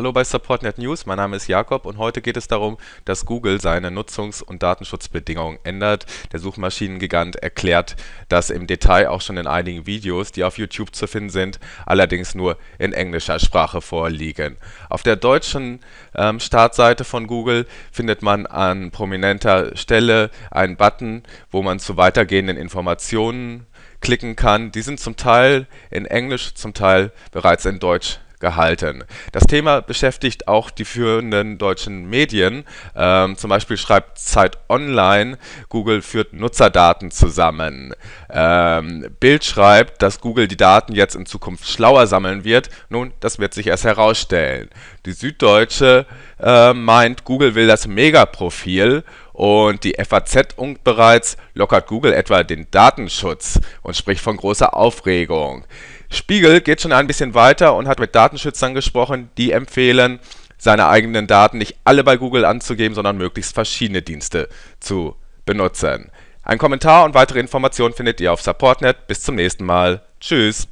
Hallo bei SupportNet News, mein Name ist Jakob und heute geht es darum, dass Google seine Nutzungs- und Datenschutzbedingungen ändert. Der Suchmaschinengigant erklärt das im Detail auch schon in einigen Videos, die auf YouTube zu finden sind, allerdings nur in englischer Sprache vorliegen. Auf der deutschen ähm, Startseite von Google findet man an prominenter Stelle einen Button, wo man zu weitergehenden Informationen klicken kann. Die sind zum Teil in Englisch, zum Teil bereits in Deutsch gehalten. Das Thema beschäftigt auch die führenden deutschen Medien. Ähm, zum Beispiel schreibt Zeit Online, Google führt Nutzerdaten zusammen. Ähm, Bild schreibt, dass Google die Daten jetzt in Zukunft schlauer sammeln wird. Nun, das wird sich erst herausstellen. Die Süddeutsche äh, meint, Google will das Megaprofil und die FAZ unkt bereits, lockert Google etwa den Datenschutz und spricht von großer Aufregung. Spiegel geht schon ein bisschen weiter und hat mit Datenschützern gesprochen, die empfehlen, seine eigenen Daten nicht alle bei Google anzugeben, sondern möglichst verschiedene Dienste zu benutzen. Ein Kommentar und weitere Informationen findet ihr auf Supportnet. Bis zum nächsten Mal. Tschüss.